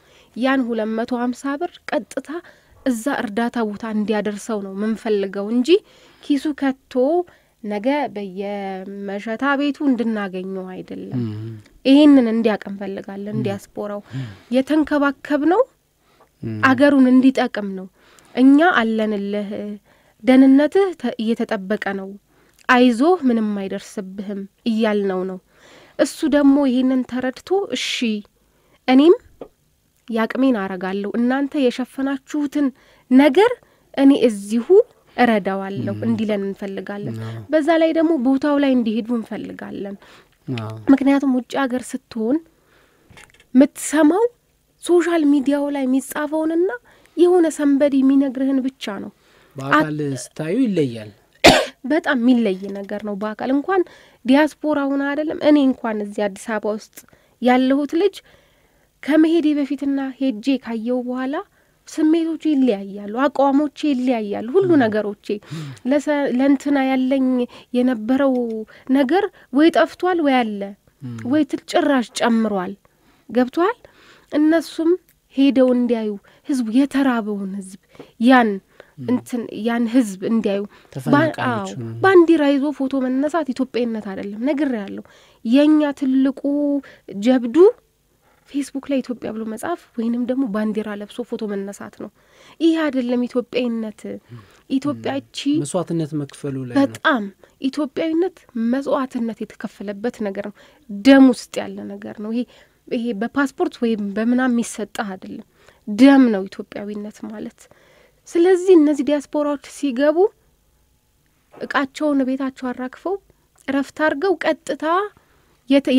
ያን ሁለት መቶ ሀምሳ ብር ቀጥታ እዛ እርዳታ ቦታ እንዲያደርሰው ነው ምንፈልገው እንጂ ኪሱ ከቶ ነገ በየመሸታ ቤቱ እንድናገኘው አይደለም። ይሄንን እንዲያውቅ እንፈልጋለን። እንዲያስፖራው የተንከባከብ ነው አገሩን እንዲጠቅም ነው። እኛ አለንልህ፣ ደህንነትህ እየተጠበቀ ነው፣ አይዞህ፣ ምንም አይደርስብህም እያልነው ነው። እሱ ደግሞ ይሄንን ተረድቶ እሺ እኔም ያቅሜን አረጋለሁ፣ እናንተ የሸፈናችሁትን ነገር እኔ እዚሁ እረዳዋለሁ እንዲለን እንፈልጋለን። በዛ ላይ ደግሞ ቦታው ላይ እንዲሄዱ እንፈልጋለን። ምክንያቱም ውጭ ሀገር ስትሆን የምትሰማው ሶሻል ሚዲያው ላይ የሚጻፈውንና የሆነ ሰንበድ የሚነግርህን ብቻ ነው። በአካል ስታዩ ይለያል። <coughs> በጣም የሚለይ ነገር ነው። በአካል እንኳን ዲያስፖራ ሆነ አይደለም እኔ እንኳን እዚህ አዲስ አበባ ውስጥ ያለሁት ልጅ ከመሄዴ በፊትና ሄጄ ካየው በኋላ ስሜቶቼ ይለያያሉ፣ አቋሞቼ ይለያያሉ፣ ሁሉ ነገሮቼ ለእንትና ያለኝ የነበረው ነገር ወይ ጠፍቷል ወይ አለ ወይ ትል ጭራሽ ጨምሯል። ገብቷል። እነሱም ሄደው እንዲያዩ ህዝቡ የተራበውን ህዝብ ያን እንትን ያን ህዝብ እንዲያዩ ባንዲራ ይዞ ፎቶ መነሳት ኢትዮጵያዊነት አይደለም። ነግር ያለው የእኛ ትልቁ ጀብዱ ፌስቡክ ላይ ኢትዮጵያ ብሎ መጻፍ ወይንም ደግሞ ባንዲራ ለብሶ ፎቶ መነሳት ነው። ይህ አይደለም ኢትዮጵያዊነት። ኢትዮጵያቺ መስዋዕትነት መክፈሉ ላይ በጣም ኢትዮጵያዊነት መስዋዕትነት የተከፈለበት ነገር ነው። ደም ውስጥ ያለ ነገር ነው። ይሄ ይሄ በፓስፖርት ወይም በምናም የሚሰጠህ አይደለም። ደም ነው ኢትዮጵያዊነት ማለት። ስለዚህ እነዚህ ዲያስፖራዎች ሲገቡ እቃቸውን ቤታቸው አራግፈው እረፍት አድርገው ቀጥታ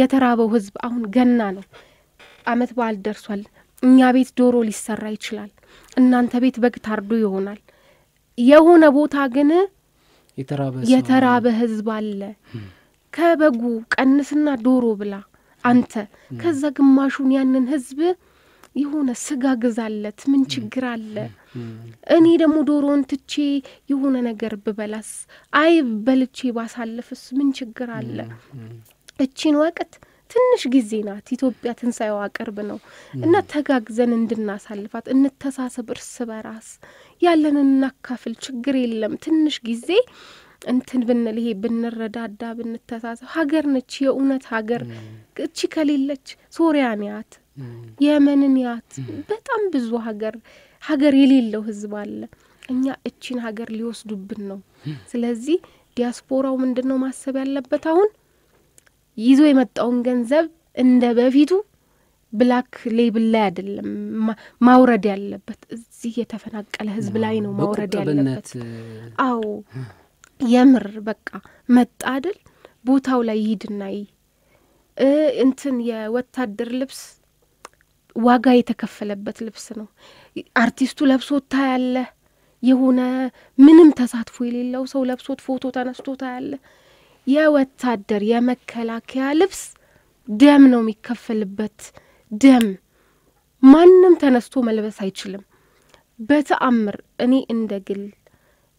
የተራበው ህዝብ አሁን ገና ነው፣ አመት በዓል ደርሷል። እኛ ቤት ዶሮ ሊሰራ ይችላል፣ እናንተ ቤት በግ ታርዶ ይሆናል። የሆነ ቦታ ግን የተራበ ህዝብ አለ። ከበጉ ቀንስና ዶሮ ብላ አንተ፣ ከዛ ግማሹን ያንን ህዝብ የሆነ ስጋ ግዛለት፣ ምን ችግር አለ? እኔ ደግሞ ዶሮን ትቼ የሆነ ነገር ብበላስ፣ አይብ በልቼ ባሳልፍስ ምን ችግር አለ? እቺን ወቅት ትንሽ ጊዜ ናት። ኢትዮጵያ ትንሣኤዋ ቅርብ ነው እና ተጋግዘን እንድናሳልፋት እንተሳሰብ፣ እርስ በራስ ያለንን እናካፍል፣ ችግር የለም። ትንሽ ጊዜ እንትን ብንል ይሄ ብንረዳዳ፣ ብንተሳሰብ፣ ሀገር ነች የእውነት ሀገር። እቺ ከሌለች ሶሪያ ናት። የመንን ያት በጣም ብዙ ሀገር ሀገር የሌለው ህዝብ አለ። እኛ እቺን ሀገር ሊወስዱብን ነው። ስለዚህ ዲያስፖራው ምንድን ነው ማሰብ ያለበት? አሁን ይዞ የመጣውን ገንዘብ እንደ በፊቱ ብላክ ሌብል ላይ አይደለም ማውረድ ያለበት፣ እዚህ የተፈናቀለ ህዝብ ላይ ነው ማውረድ ያለበት። አዎ የምር በቃ መጣ አይደል ቦታው ላይ ይሂድና እንትን የወታደር ልብስ ዋጋ የተከፈለበት ልብስ ነው። አርቲስቱ ለብሶ ታያለ። የሆነ ምንም ተሳትፎ የሌለው ሰው ለብሶት ፎቶ ተነስቶ ታያለ። የወታደር የመከላከያ ልብስ ደም ነው የሚከፈልበት። ደም ማንም ተነስቶ መልበስ አይችልም። በተአምር እኔ እንደ ግል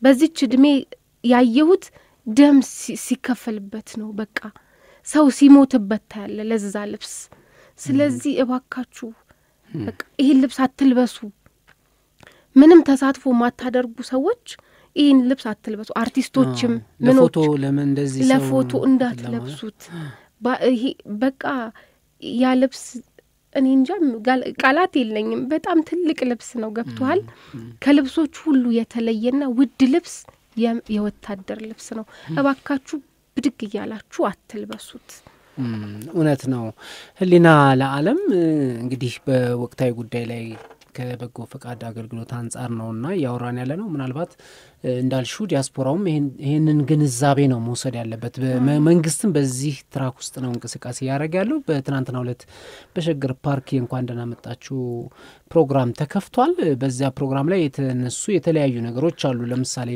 በዚች እድሜ ያየሁት ደም ሲከፈልበት ነው። በቃ ሰው ሲሞትበት ታያለ ለዛ ልብስ። ስለዚህ እባካችሁ ይህን ልብስ አትልበሱ፣ ምንም ተሳትፎ ማታደርጉ ሰዎች ይህን ልብስ አትልበሱ። አርቲስቶችም እንደዚህ ለፎቶ እንዳትለብሱት በቃ ያ ልብስ እኔ እንጃም ቃላት የለኝም። በጣም ትልቅ ልብስ ነው። ገብቶሃል? ከልብሶች ሁሉ የተለየና ውድ ልብስ የወታደር ልብስ ነው። እባካችሁ ብድግ እያላችሁ አትልበሱት። እውነት ነው። ህሊና ለዓለም እንግዲህ በወቅታዊ ጉዳይ ላይ ከበጎ ፈቃድ አገልግሎት አንጻር ነውና እያወራን ያለ ነው። ምናልባት እንዳልሹ ዲያስፖራውም ይህንን ግንዛቤ ነው መውሰድ ያለበት። መንግስትም በዚህ ትራክ ውስጥ ነው እንቅስቃሴ ያደረግ ያለው። በትናንትናው ዕለት በሸገር ፓርክ የእንኳን ደህና መጣችሁ ፕሮግራም ተከፍቷል። በዚያ ፕሮግራም ላይ የተነሱ የተለያዩ ነገሮች አሉ። ለምሳሌ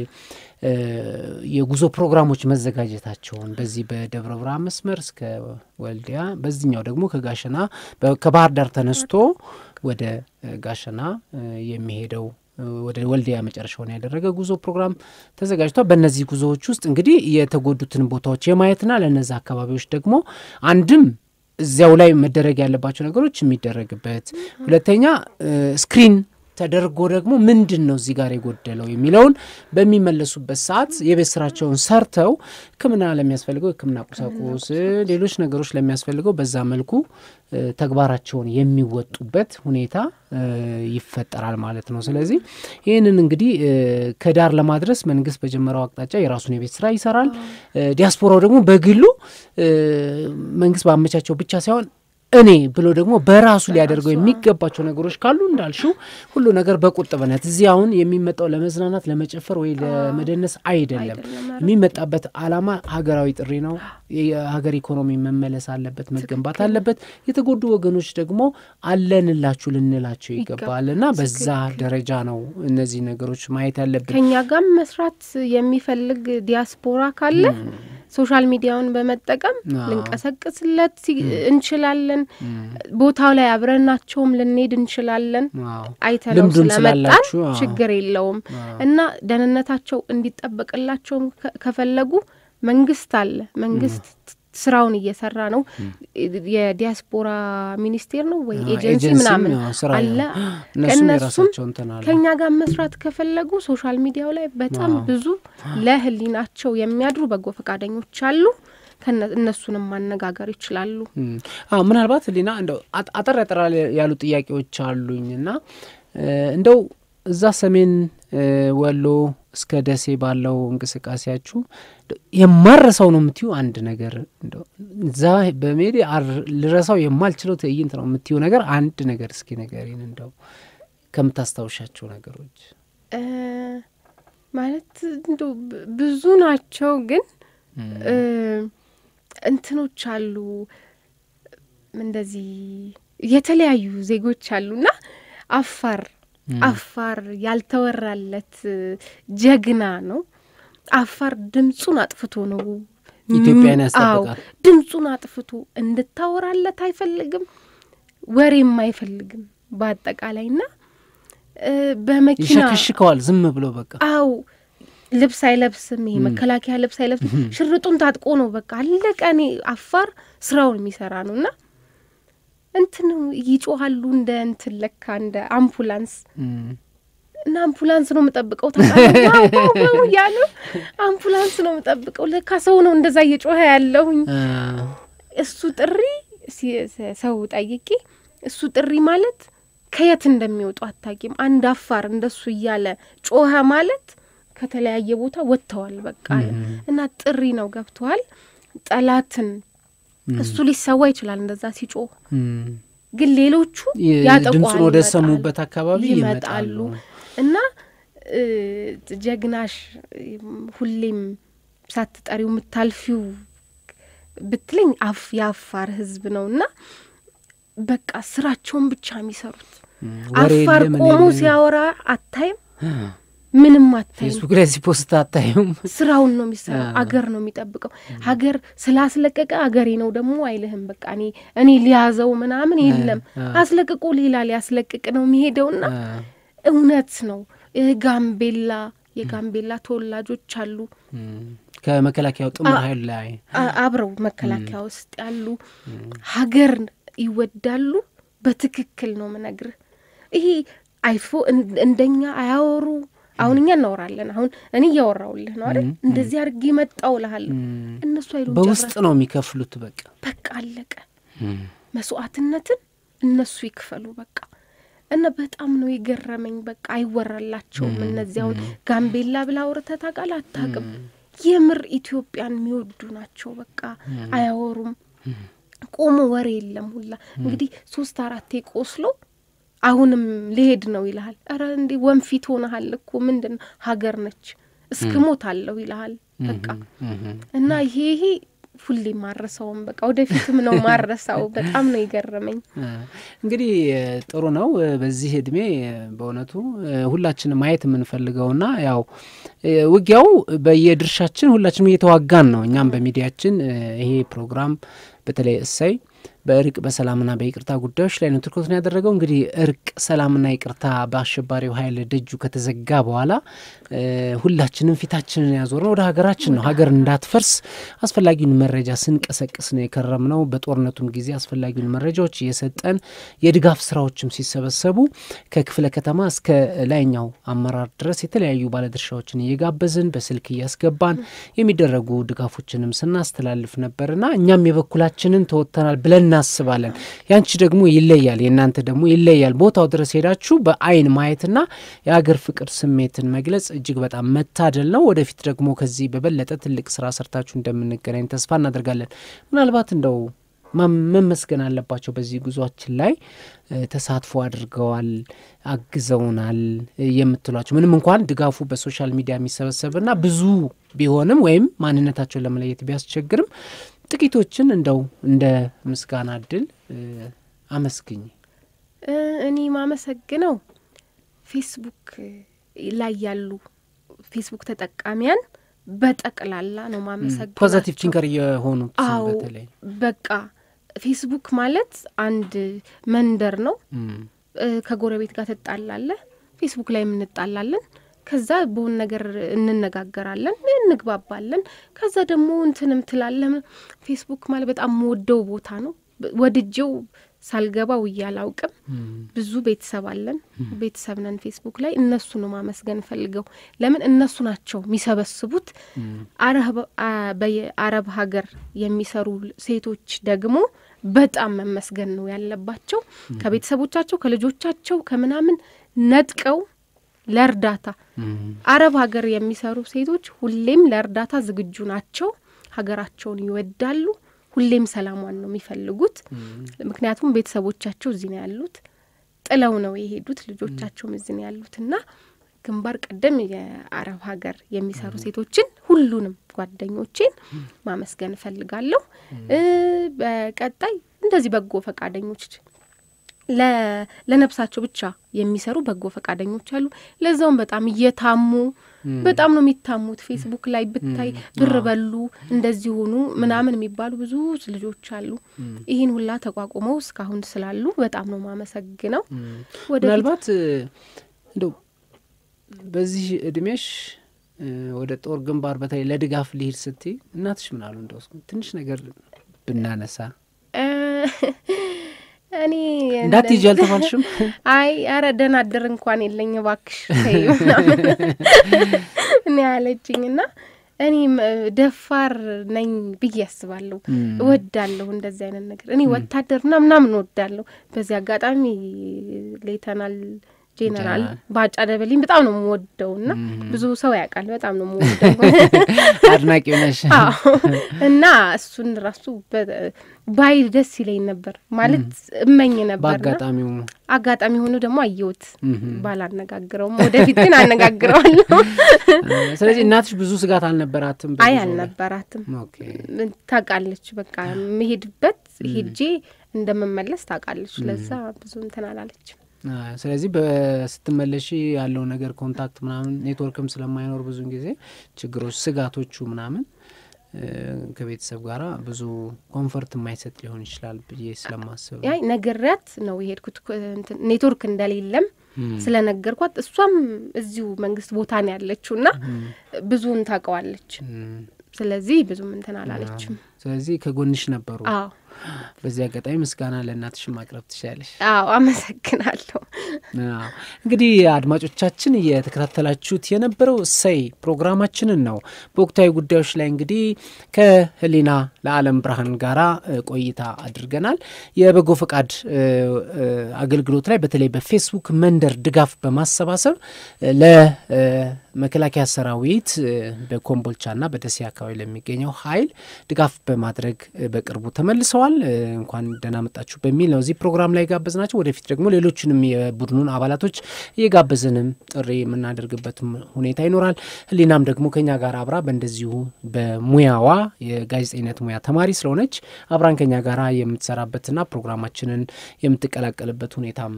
የጉዞ ፕሮግራሞች መዘጋጀታቸውን በዚህ በደብረ ብርሃን መስመር እስከ ወልዲያ፣ በዚህኛው ደግሞ ከጋሸና ከባህር ዳር ተነስቶ ወደ ጋሸና የሚሄደው ወደ ወልዲያ መጨረሻውን ያደረገ ጉዞ ፕሮግራም ተዘጋጅቷል። በእነዚህ ጉዞዎች ውስጥ እንግዲህ የተጎዱትን ቦታዎች የማየትና ለእነዚህ አካባቢዎች ደግሞ አንድም እዚያው ላይ መደረግ ያለባቸው ነገሮች የሚደረግበት፣ ሁለተኛ ስክሪን ተደርጎ ደግሞ ምንድን ነው እዚህ ጋር የጎደለው የሚለውን በሚመለሱበት ሰዓት የቤት ስራቸውን ሰርተው ሕክምና ለሚያስፈልገው ሕክምና ቁሳቁስ፣ ሌሎች ነገሮች ለሚያስፈልገው በዛ መልኩ ተግባራቸውን የሚወጡበት ሁኔታ ይፈጠራል ማለት ነው። ስለዚህ ይህንን እንግዲህ ከዳር ለማድረስ መንግስት በጀመረው አቅጣጫ የራሱን የቤት ስራ ይሰራል። ዲያስፖራው ደግሞ በግሉ መንግስት ባመቻቸው ብቻ ሳይሆን እኔ ብሎ ደግሞ በራሱ ሊያደርገው የሚገባቸው ነገሮች ካሉ እንዳልሽው ሁሉ ነገር በቁጥብነት እዚህ አሁን የሚመጣው ለመዝናናት ለመጨፈር ወይ ለመደነስ አይደለም። የሚመጣበት አላማ ሀገራዊ ጥሪ ነው። የሀገር ኢኮኖሚ መመለስ አለበት፣ መገንባት አለበት። የተጎዱ ወገኖች ደግሞ አለንላችሁ ልንላቸው ይገባል እና በዛ ደረጃ ነው እነዚህ ነገሮች ማየት ያለብን። ከኛ ጋም መስራት የሚፈልግ ዲያስፖራ ካለ ሶሻል ሚዲያውን በመጠቀም ልንቀሰቅስለት እንችላለን። ቦታው ላይ አብረናቸውም ልንሄድ እንችላለን። አይተነው ስለመጣን ችግር የለውም እና ደህንነታቸው እንዲጠበቅላቸውም ከፈለጉ መንግስት አለ መንግስት ስራውን እየሰራ ነው። የዲያስፖራ ሚኒስቴር ነው ወይ ኤጀንሲ ምናምን አለ። ከእነሱም ከእኛ ጋር መስራት ከፈለጉ ሶሻል ሚዲያው ላይ በጣም ብዙ ለህሊናቸው የሚያድሩ በጎ ፈቃደኞች አሉ። እነሱንም ማነጋገር ይችላሉ። ምናልባት ህሊና እንደው አጠር አጠር ያሉ ጥያቄዎች አሉኝ እና እንደው እዛ ሰሜን ወሎ እስከ ደሴ ባለው እንቅስቃሴያችሁ የማረሰው ነው የምትዩ አንድ ነገር እዛ በሜዲ ልረሳው የማልችለው ትዕይንት ነው የምትዩ ነገር አንድ ነገር እስኪ ነገሬን እንደው ከምታስታውሻቸው ነገሮች ማለት እንደው ብዙ ናቸው ግን እንትኖች አሉ እንደዚህ የተለያዩ ዜጎች አሉና አፋር አፋር ያልተወራለት ጀግና ነው። አፋር ድምፁን አጥፍቶ ነው ኢትዮጵያን ያስጠብቃል። ድምፁን አጥፍቶ እንድታወራለት አይፈልግም፣ ወሬም አይፈልግም በአጠቃላይና ና በመኪና ዝም ብሎ በቃ አው ልብስ አይለብስም። ይሄ መከላከያ ልብስ አይለብስም። ሽርጡን ታጥቆ ነው በቃ አለቀ። እኔ አፋር ስራውን የሚሰራ ነው እና እንትን ይጮሃሉ እንደ እንትን ለካ እንደ አምቡላንስ እና አምቡላንስ ነው የምጠብቀው ታቃ እያለ አምቡላንስ ነው የምጠብቀው ለካ ሰው ነው እንደዛ እየጮኸ ያለሁኝ እሱ ጥሪ ሰው ጠይቄ እሱ ጥሪ ማለት ከየት እንደሚወጡ አታቂም አንድ አፋር እንደሱ እያለ ጮኸ ማለት ከተለያየ ቦታ ወጥተዋል በቃ እና ጥሪ ነው ገብተዋል ጠላትን እሱ ሊሰዋ ይችላል እንደዛ ሲጮህ። ግን ሌሎቹ ያጠቋል፣ ወደ ሰሙበት አካባቢ ይመጣሉ እና ጀግናሽ ሁሌም ሳትጠሪው የምታልፊው ብትለኝ አፍ የአፋር ህዝብ ነው እና በቃ ስራቸውን ብቻ የሚሰሩት አፋር ቆሞ ሲያወራ አታይም። ምንም አታይም። ፌስቡክ ላይ ሲፖስት አታዩም። ስራውን ነው የሚሰራው። አገር ነው የሚጠብቀው። ሀገር ስላስለቀቀ አገሬ ነው ደግሞ አይልህም። በቃ እኔ እኔ ሊያዘው ምናምን የለም። አስለቅቆ ሌላ ሊያስለቅቅ ነው የሚሄደውና እውነት ነው። ጋምቤላ የጋምቤላ ተወላጆች አሉ ከመከላከያው ጥምር ኃይል ላይ አብረው መከላከያ ውስጥ ያሉ ሀገር ይወዳሉ። በትክክል ነው ምነግርህ። ይሄ አይፎ እንደኛ አያወሩ አሁን እኛ እናወራለን። አሁን እኔ እያወራውልህ ነው አይደል? እንደዚህ አድርጌ መጣው እልሃለሁ። እነሱ አይሉ በውስጥ ነው የሚከፍሉት። በቃ በቃ አለቀ። መስዋዕትነትን እነሱ ይክፈሉ በቃ እና በጣም ነው የገረመኝ። በቃ አይወራላቸውም። እነዚህ አሁን ጋምቤላ ብላ አውርተህ ታውቃለህ? አታውቅም። የምር ኢትዮጵያን የሚወዱ ናቸው። በቃ አያወሩም። ቆሞ ወሬ የለም ሁላ እንግዲህ ሶስት አራቴ ቆስሎ አሁንም ልሄድ ነው ይልሃል። ኧረ እንዴ ወንፊት ሆነሃል እኮ ምንድን ሀገር ነች እስክ ሞት አለው ይልሃል። በቃ እና ይሄ ይሄ ሁሌ ማረሰውም በቃ ወደፊትም ነው ማረሳው። በጣም ነው የገረመኝ። እንግዲህ ጥሩ ነው። በዚህ እድሜ በእውነቱ ሁላችንም ማየት የምንፈልገውና ያው ውጊያው በየድርሻችን ሁላችንም እየተዋጋን ነው። እኛም በሚዲያችን ይሄ ፕሮግራም በተለይ እሰይ በእርቅ በሰላምና በይቅርታ ጉዳዮች ላይ ነው ትኩረቱን ያደረገው። እንግዲህ እርቅ ሰላምና ይቅርታ በአሸባሪው ኃይል ደጁ ከተዘጋ በኋላ ሁላችንም ፊታችንን ነው ወደ ሀገራችን ነው። ሀገር እንዳትፈርስ አስፈላጊውን መረጃ ስንቀሰቅስ ነው ነው። በጦርነቱም ጊዜ አስፈላጊውን መረጃዎች እየሰጠን የድጋፍ ስራዎችም ሲሰበሰቡ ከክፍለ ከተማ እስከ ላይኛው አመራር ድረስ የተለያዩ ባለድርሻዎችን እየጋበዝን በስልክ እያስገባን የሚደረጉ ድጋፎችንም ስናስተላልፍ ነበርና እኛም የበኩላችንን ተወጥተናል ብለን እናስባለን። ያንቺ ደግሞ ይለያል፣ የእናንተ ደግሞ ይለያል። ቦታው ድረስ ሄዳችሁ በአይን ማየትና የሀገር ፍቅር ስሜትን መግለጽ እጅግ በጣም መታደል ነው። ወደፊት ደግሞ ከዚህ በበለጠ ትልቅ ስራ ሰርታችሁ እንደምንገናኝ ተስፋ እናደርጋለን። ምናልባት እንደው መመስገን አለባቸው። በዚህ ጉዟችን ላይ ተሳትፎ አድርገዋል፣ አግዘውናል የምትሏቸው ምንም እንኳን ድጋፉ በሶሻል ሚዲያ የሚሰበሰብና ብዙ ቢሆንም ወይም ማንነታቸውን ለመለየት ቢያስቸግርም ጥቂቶችን እንደው እንደ ምስጋና እድል አመስግኝ። እኔ ማመሰግነው ፌስቡክ ላይ ያሉ ፌስቡክ ተጠቃሚያን በጠቅላላ ነው ማመሰግ ፖዘቲቭ ቲንከር የሆኑት አዎ፣ በቃ ፌስቡክ ማለት አንድ መንደር ነው። ከጎረቤት ጋር ትጣላለህ፣ ፌስቡክ ላይ የምንጣላለን። ከዛ በሆን ነገር እንነጋገራለን፣ እንግባባለን። ከዛ ደግሞ እንትንም ትላለም። ፌስቡክ ማለት በጣም ወደው ቦታ ነው ወድጀው ሳልገባው እያላውቅም ብዙ ቤተሰብ አለን፣ ቤተሰብ ነን። ፌስቡክ ላይ እነሱ ነው ማመስገን ፈልገው። ለምን እነሱ ናቸው የሚሰበስቡት። በአረብ ሀገር የሚሰሩ ሴቶች ደግሞ በጣም መመስገን ነው ያለባቸው። ከቤተሰቦቻቸው ከልጆቻቸው ከምናምን ነጥቀው ለእርዳታ አረብ ሀገር የሚሰሩ ሴቶች ሁሌም ለእርዳታ ዝግጁ ናቸው። ሀገራቸውን ይወዳሉ። ሁሌም ሰላሟን ነው የሚፈልጉት። ምክንያቱም ቤተሰቦቻቸው እዚህ ነው ያሉት፣ ጥለው ነው የሄዱት። ልጆቻቸውም እዚህ ነው ያሉት እና ግንባር ቀደም የአረብ ሀገር የሚሰሩ ሴቶችን ሁሉንም ጓደኞቼን ማመስገን እፈልጋለሁ። በቀጣይ እንደዚህ በጎ ፈቃደኞች ለነብሳቸው ብቻ የሚሰሩ በጎ ፈቃደኞች አሉ። ለዛውም በጣም እየታሙ በጣም ነው የሚታሙት። ፌስቡክ ላይ ብታይ ብር በሉ እንደዚህ ሆኑ ምናምን የሚባሉ ብዙ ልጆች አሉ። ይህን ሁላ ተቋቁመው እስካሁን ስላሉ በጣም ነው ማመሰግነው። ምናልባት እንደው በዚህ እድሜሽ ወደ ጦር ግንባር በተለይ ለድጋፍ ሊሄድ ስትይ እናትሽ ምናሉ እንደው ትንሽ ነገር ብናነሳ እኔ እንዳትይዤ አልተባልሽም? <laughs> አይ አረ ደህና አደር እንኳን የለኝ እባክሽ ተይው <laughs> ምናምን እኔ ያለችኝ እና እኔም ደፋር ነኝ ብዬ አስባለሁ። እወዳለሁ እንደዚህ አይነት ነገር እኔ ወታደር ምናምን ምናምን እወዳለሁ። በዚህ አጋጣሚ ሌተናል ጄኔራል ባጫ ደበሌን በጣም ነው የምወደው እና ብዙ ሰው ያውቃል። በጣም ነው <laughs> የምወደው አድናቂ ነሽ እና እሱን ራሱ ባይ ደስ ይለኝ ነበር ማለት እመኝ ነበር። አጋጣሚ ሆኖ ደግሞ አየሁት። ባላነጋግረውም ወደፊት ግን አነጋግረዋለሁ። <laughs> ስለዚህ እናትሽ ብዙ ስጋት አልነበራትም? አይ አልነበራትም። ታውቃለች፣ በቃ የምሄድበት ሄጄ እንደምመለስ ታውቃለች። ለዛ ብዙ እንትን አላለችም። ስለዚህ በስትመለሽ ያለው ነገር ኮንታክት ምናምን ኔትወርክም ስለማይኖር ብዙን ጊዜ ችግሮች፣ ስጋቶቹ ምናምን ከቤተሰብ ጋር ብዙ ኮንፈርት የማይሰጥ ሊሆን ይችላል ብዬ ስለማስብ ያይ ነገሪያት ነው የሄድኩት። ኔትወርክ እንደሌለም ስለነገርኳት እሷም እዚሁ መንግስት ቦታ ነው ያለችው እና ብዙን ታውቀዋለች። ስለዚህ ብዙም እንትን አላለችም። ስለዚህ ከጎንሽ ነበሩ። አዎ በዚህ አጋጣሚ ምስጋና ለእናትሽ ማቅረብ ትችላለሽ። አዎ አመሰግናለሁ። እንግዲህ አድማጮቻችን እየተከታተላችሁት የነበረው እሰይ ፕሮግራማችንን ነው። በወቅታዊ ጉዳዮች ላይ እንግዲህ ከህሊና ለዓለም ብርሃን ጋራ ቆይታ አድርገናል። የበጎ ፈቃድ አገልግሎት ላይ በተለይ በፌስቡክ መንደር ድጋፍ በማሰባሰብ ለ መከላከያ ሰራዊት በኮምቦልቻና በደሴ አካባቢ ለሚገኘው ሀይል ድጋፍ በማድረግ በቅርቡ ተመልሰዋል። እንኳን ደህና መጣችሁ በሚል ነው እዚህ ፕሮግራም ላይ ናቸው ወደፊት ደግሞ ሌሎችንም የቡድኑን አባላቶች እየጋበዝንም ጥሪ የምናደርግበት ሁኔታ ይኖራል። ህሊናም ደግሞ ከኛ ጋር አብራ በእንደዚሁ በሙያዋ የጋዜጠኝነት ሙያ ተማሪ ስለሆነች አብራን ከኛ ጋር የምትሰራበትና ፕሮግራማችንን የምትቀላቀልበት ሁኔታም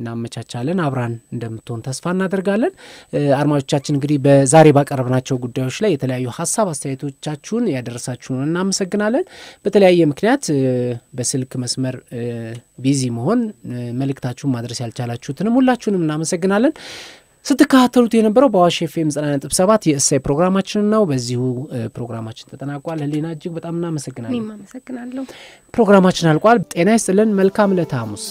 እናመቻቻለን። አብራን እንደምትሆን ተስፋ እናደርጋለን። አድማጮች ተመልካቾቻችን እንግዲህ በዛሬ ባቀረብናቸው ጉዳዮች ላይ የተለያዩ ሀሳብ አስተያየቶቻችሁን ያደረሳችሁን እናመሰግናለን። በተለያየ ምክንያት በስልክ መስመር ቢዚ መሆን መልእክታችሁን ማድረስ ያልቻላችሁትንም ሁላችሁንም እናመሰግናለን። ስትከታተሉት የነበረው በአዋሽ ኤፍኤም ዘጠና ነጥብ ሰባት የእሳይ ፕሮግራማችን ነው። በዚሁ ፕሮግራማችን ተጠናቋል። ህሊና እጅግ በጣም እናመሰግናለን። ፕሮግራማችን አልቋል። ጤና ይስጥልን። መልካም ዕለተ ሐሙስ